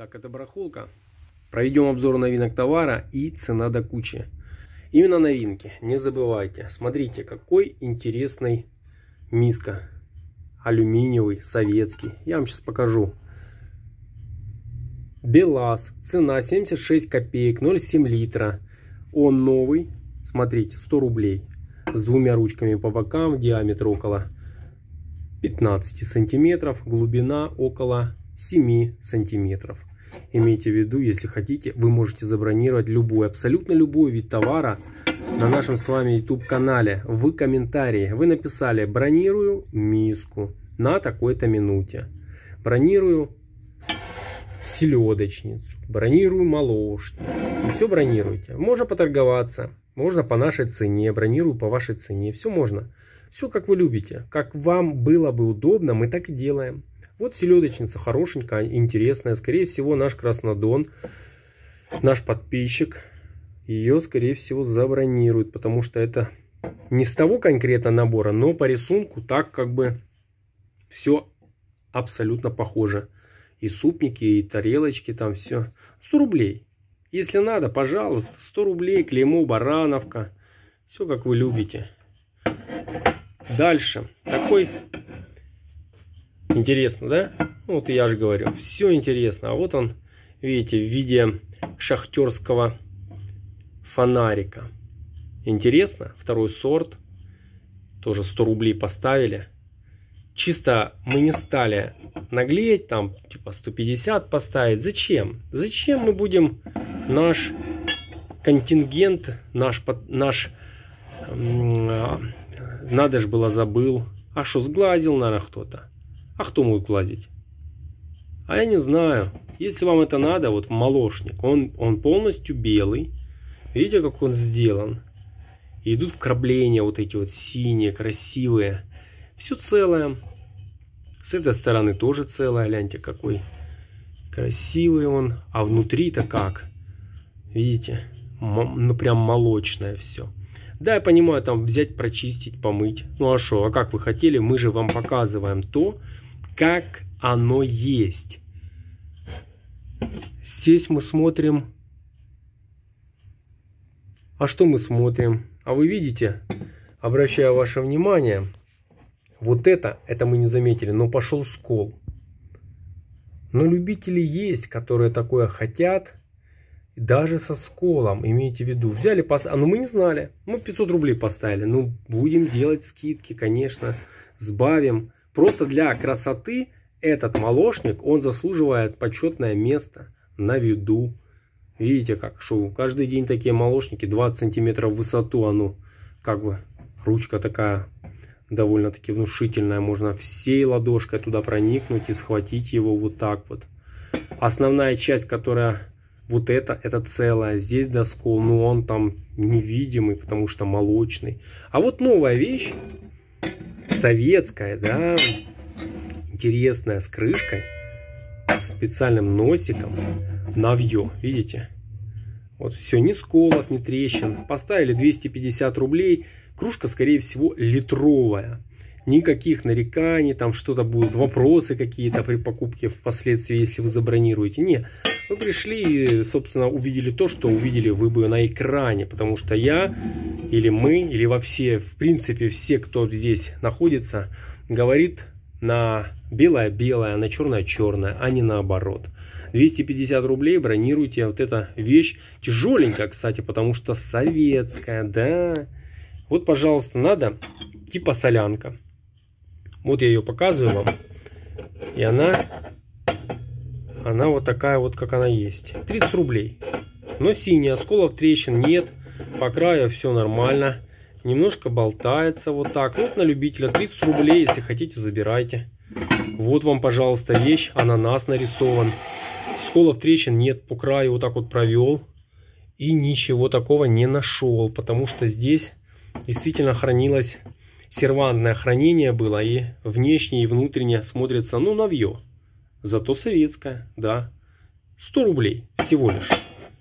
Так, это барахолка. Проведем обзор новинок товара и цена до кучи. Именно новинки, не забывайте. Смотрите, какой интересный миска. Алюминиевый, советский. Я вам сейчас покажу. Белаз. Цена 76 копеек, 0,7 литра. Он новый. Смотрите, 100 рублей. С двумя ручками по бокам, диаметр около 15 сантиметров, глубина около 7 сантиметров. Имейте в виду, если хотите, вы можете забронировать любой, абсолютно любой вид товара на нашем с вами YouTube-канале. Вы комментарии, вы написали «бронирую миску на такой-то минуте», «бронирую селедочницу», «бронирую молочницу». Все бронируйте. Можно поторговаться, можно по нашей цене, бронирую по вашей цене, все можно. Все как вы любите, как вам было бы удобно, мы так и делаем. Вот селедочница хорошенькая, интересная. Скорее всего, наш Краснодон, наш подписчик, ее, скорее всего, забронирует. Потому что это не с того конкретно набора, но по рисунку так как бы все абсолютно похоже. И супники, и тарелочки, там все. 100 рублей. Если надо, пожалуйста, 100 рублей, клеймо, барановка. Все как вы любите. Дальше. Такой Интересно, да? Ну, вот я же говорю, все интересно. А вот он, видите, в виде шахтерского фонарика. Интересно, второй сорт. Тоже 100 рублей поставили. Чисто мы не стали наглеть, там типа 150 поставить. Зачем? Зачем мы будем наш контингент, наш, наш а, надо же было забыл. А что, сглазил, наверное, кто-то. А кто мог платить? А я не знаю. Если вам это надо, вот молочник, он, он полностью белый. Видите, как он сделан? идут вкрапления вот эти вот синие, красивые. Все целое. С этой стороны тоже целое. Гляньте, какой красивый он. А внутри-то как? Видите? Ну, прям молочное все. Да, я понимаю, там взять, прочистить, помыть. Ну а что, а как вы хотели? Мы же вам показываем то, как оно есть. Здесь мы смотрим... А что мы смотрим? А вы видите, Обращая ваше внимание, вот это, это мы не заметили, но пошел скол. Но любители есть, которые такое хотят, даже со сколом, имейте в виду. Взяли, пос... а ну мы не знали, мы 500 рублей поставили, ну будем делать скидки, конечно, сбавим. Просто для красоты этот молочник, он заслуживает почетное место на виду. Видите как, что каждый день такие молочники 20 сантиметров в высоту, оно а ну, как бы ручка такая довольно-таки внушительная. Можно всей ладошкой туда проникнуть и схватить его вот так вот. Основная часть, которая вот это, это целое. Здесь доскол, но он там невидимый, потому что молочный. А вот новая вещь, советская, да, интересная, с крышкой, с специальным носиком, навье, видите? Вот все, ни сколов, ни трещин. Поставили 250 рублей. Кружка, скорее всего, литровая никаких нареканий, там что-то будут, вопросы какие-то при покупке впоследствии, если вы забронируете. Нет, вы пришли и, собственно, увидели то, что увидели вы бы на экране, потому что я или мы, или вообще в принципе, все, кто здесь находится, говорит на белое-белое, на черное-черное, а не наоборот. 250 рублей бронируйте вот эта вещь. Тяжеленькая, кстати, потому что советская, да. Вот, пожалуйста, надо типа солянка. Вот я ее показываю вам. И она, она вот такая вот, как она есть. 30 рублей. Но синяя, осколов трещин нет. По краю все нормально. Немножко болтается вот так. Вот на любителя 30 рублей, если хотите, забирайте. Вот вам, пожалуйста, вещь. Ананас нарисован. Сколов трещин нет. По краю вот так вот провел. И ничего такого не нашел. Потому что здесь действительно хранилось сервантное хранение было и внешнее и внутреннее смотрится, ну, новье. Зато советское, да. 100 рублей всего лишь.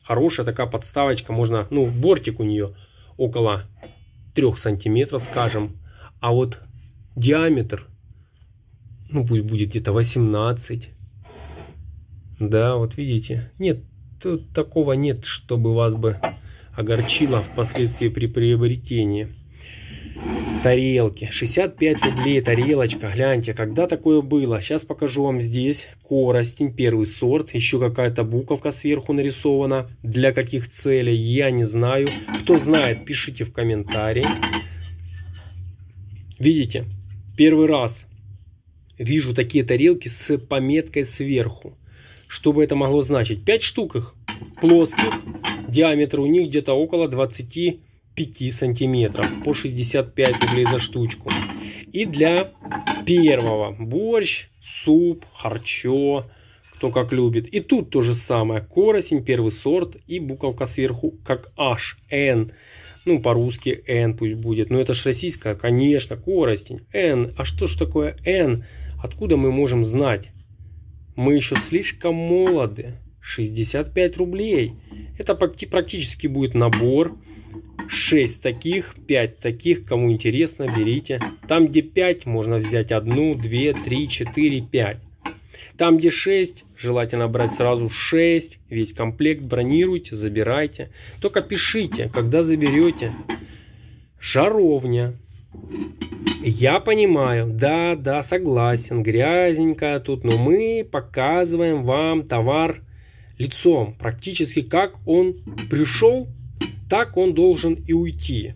Хорошая такая подставочка, можно, ну, бортик у нее около 3 сантиметров, скажем. А вот диаметр, ну, пусть будет где-то 18. Да, вот видите. Нет, тут такого нет, чтобы вас бы огорчило впоследствии при приобретении тарелки. 65 рублей тарелочка, гляньте, когда такое было. Сейчас покажу вам здесь коростень, первый сорт. Еще какая-то буковка сверху нарисована. Для каких целей, я не знаю. Кто знает, пишите в комментарии. Видите, первый раз вижу такие тарелки с пометкой сверху. Что бы это могло значить? 5 штук их плоских, диаметр у них где-то около 20 5 сантиметров по 65 рублей за штучку. И для первого борщ, суп, харчо, кто как любит. И тут то же самое. Коросень, первый сорт и буковка сверху как H, N. Ну, по-русски N пусть будет. Но это ж российская, конечно, коростень. N. А что ж такое N? Откуда мы можем знать? Мы еще слишком молоды. 65 рублей. Это практически будет набор 6 таких, 5 таких, кому интересно, берите. Там, где 5, можно взять 1, 2, 3, 4, 5. Там, где 6, желательно брать сразу 6, весь комплект, бронируйте, забирайте. Только пишите, когда заберете. Жаровня. Я понимаю, да, да, согласен, грязненькая тут, но мы показываем вам товар лицом, практически как он пришел так он должен и уйти.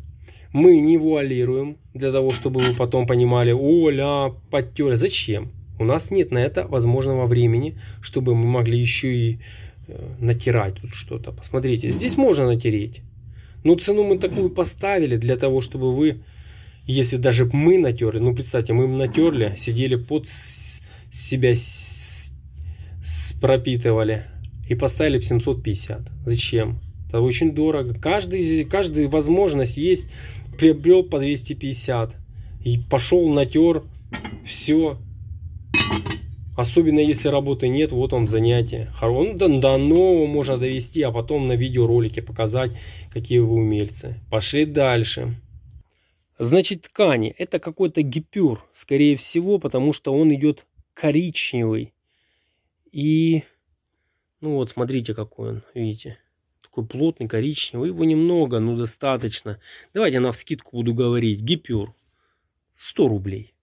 Мы не вуалируем для того, чтобы вы потом понимали, оля, подтер, Зачем? У нас нет на это возможного времени, чтобы мы могли еще и э, натирать тут что-то. Посмотрите, здесь можно натереть. Но цену мы такую поставили для того, чтобы вы, если даже мы натерли, ну представьте, мы натерли, сидели под себя с, с пропитывали и поставили 750. Зачем? Это очень дорого. Каждый, каждая возможность есть. Приобрел по 250. И пошел, натер. Все. Особенно если работы нет, вот вам занятие. Он ну, до, до нового можно довести, а потом на видеоролике показать, какие вы умельцы. Пошли дальше. Значит, ткани. Это какой-то гипюр, скорее всего, потому что он идет коричневый. И, ну вот, смотрите, какой он, видите такой плотный, коричневый. Его немного, но ну, достаточно. Давайте на скидку буду говорить. Гипюр. 100 рублей.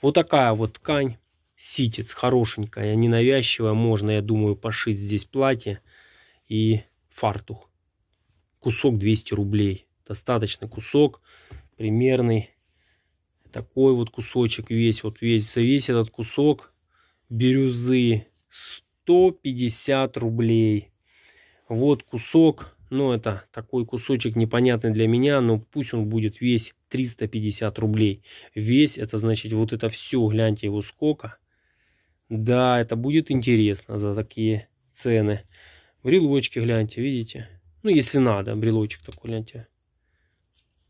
Вот такая вот ткань. Ситец хорошенькая, ненавязчивая. Можно, я думаю, пошить здесь платье и фартух. Кусок 200 рублей. Достаточно кусок. Примерный такой вот кусочек весь. Вот весь, весь этот кусок бирюзы 150 рублей. Вот кусок, ну это такой кусочек непонятный для меня, но пусть он будет весь 350 рублей. Весь, это значит вот это все, гляньте его сколько. Да, это будет интересно за такие цены. Брелочки, гляньте, видите? Ну, если надо, брелочек такой, гляньте.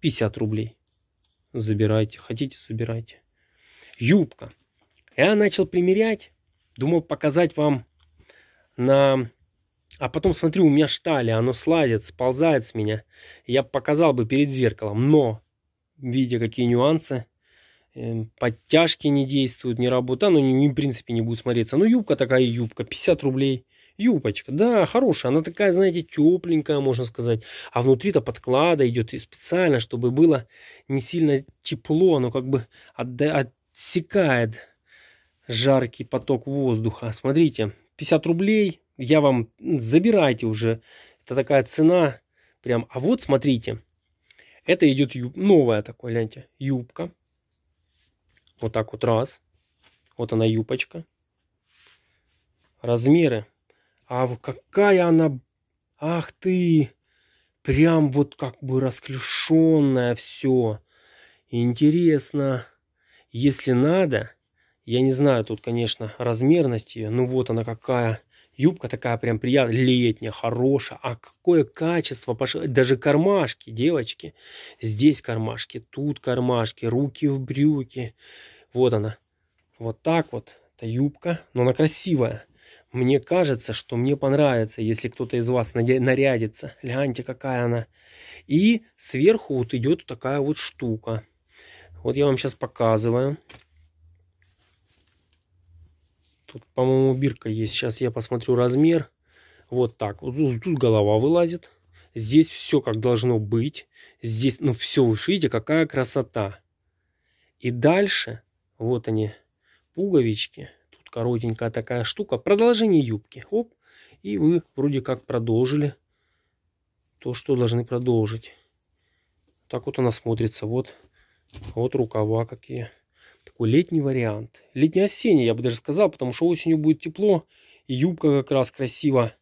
50 рублей. Забирайте, хотите, забирайте. Юбка. Я начал примерять. Думал показать вам на а потом, смотрю, у меня штали, оно слазит, сползает с меня. Я показал бы перед зеркалом, но, видя какие нюансы, эм, подтяжки не действуют, не работают, оно а, ну, не, в принципе не будет смотреться. Ну, юбка такая юбка, 50 рублей. Юбочка, да, хорошая, она такая, знаете, тепленькая, можно сказать. А внутри-то подклада идет специально, чтобы было не сильно тепло, оно как бы отсекает жаркий поток воздуха. Смотрите, 50 рублей, я вам забирайте уже. Это такая цена. Прям, а вот смотрите. Это идет юб, новая такая, гляньте, юбка. Вот так вот раз. Вот она юбочка. Размеры. А вот какая она... Ах ты! Прям вот как бы расклешенное все. Интересно. Если надо, я не знаю тут, конечно, размерность ее. Ну вот она какая Юбка такая прям приятная, летняя, хорошая. А какое качество пошло. Даже кармашки, девочки. Здесь кармашки, тут кармашки, руки в брюки. Вот она. Вот так вот. Это юбка, но она красивая. Мне кажется, что мне понравится, если кто-то из вас нарядится. Гляньте, какая она. И сверху вот идет такая вот штука. Вот я вам сейчас показываю. Тут, по-моему, бирка есть. Сейчас я посмотрю размер. Вот так. Вот тут голова вылазит. Здесь все как должно быть. Здесь, ну все, вы видите, какая красота. И дальше, вот они, пуговички. Тут коротенькая такая штука. Продолжение юбки. Оп. И вы вроде как продолжили то, что должны продолжить. Так вот она смотрится. Вот, вот рукава какие. Такой летний вариант. летне осенний я бы даже сказал, потому что осенью будет тепло, и юбка как раз красиво.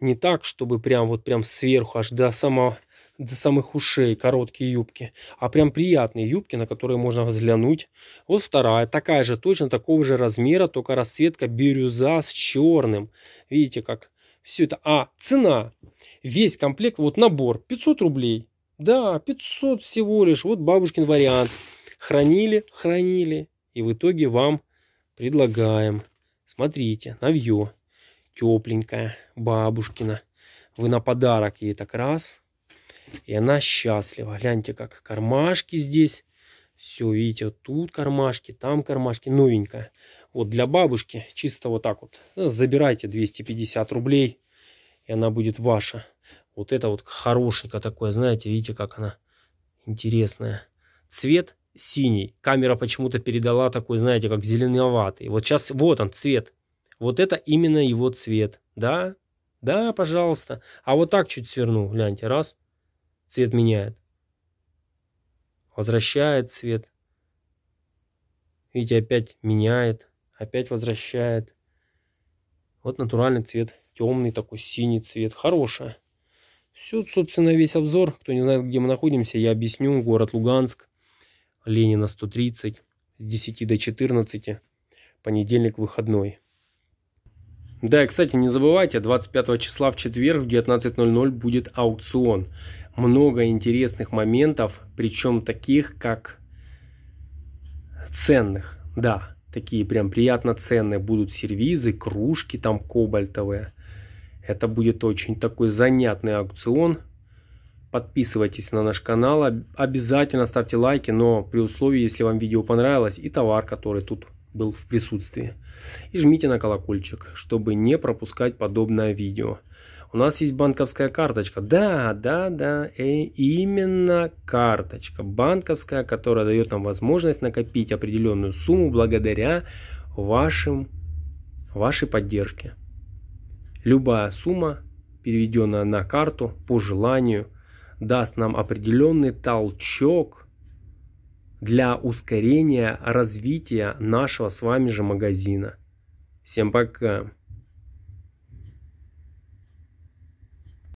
Не так, чтобы прям вот прям сверху аж до самого до самых ушей короткие юбки, а прям приятные юбки, на которые можно взглянуть. Вот вторая, такая же, точно такого же размера, только расцветка бирюза с черным. Видите, как все это. А, цена. Весь комплект, вот набор, 500 рублей. Да, 500 всего лишь. Вот бабушкин вариант. Хранили, хранили. И в итоге вам предлагаем. Смотрите, новье. Тепленькая, бабушкина. Вы на подарок ей так раз. И она счастлива. Гляньте, как кармашки здесь. Все, видите, вот тут кармашки, там кармашки. Новенькая. Вот для бабушки чисто вот так вот. Ну, забирайте 250 рублей. И она будет ваша. Вот это вот хорошенько такое. Знаете, видите, как она интересная. Цвет синий. Камера почему-то передала такой, знаете, как зеленоватый. Вот сейчас, вот он цвет. Вот это именно его цвет. Да, да, пожалуйста. А вот так чуть сверну, гляньте, раз. Цвет меняет. Возвращает цвет. Видите, опять меняет. Опять возвращает. Вот натуральный цвет. Темный такой синий цвет. Хорошая. Все, собственно, весь обзор. Кто не знает, где мы находимся, я объясню. Город Луганск. Ленина 130 с 10 до 14, понедельник выходной. Да, и, кстати, не забывайте, 25 числа в четверг в 19.00 будет аукцион. Много интересных моментов, причем таких, как ценных. Да, такие прям приятно ценные будут сервизы, кружки там кобальтовые. Это будет очень такой занятный аукцион – Подписывайтесь на наш канал, обязательно ставьте лайки, но при условии, если вам видео понравилось и товар, который тут был в присутствии. И жмите на колокольчик, чтобы не пропускать подобное видео. У нас есть банковская карточка. Да, да, да, э, именно карточка. Банковская, которая дает нам возможность накопить определенную сумму благодаря вашим, вашей поддержке. Любая сумма, переведенная на карту по желанию, даст нам определенный толчок для ускорения развития нашего с вами же магазина. Всем пока!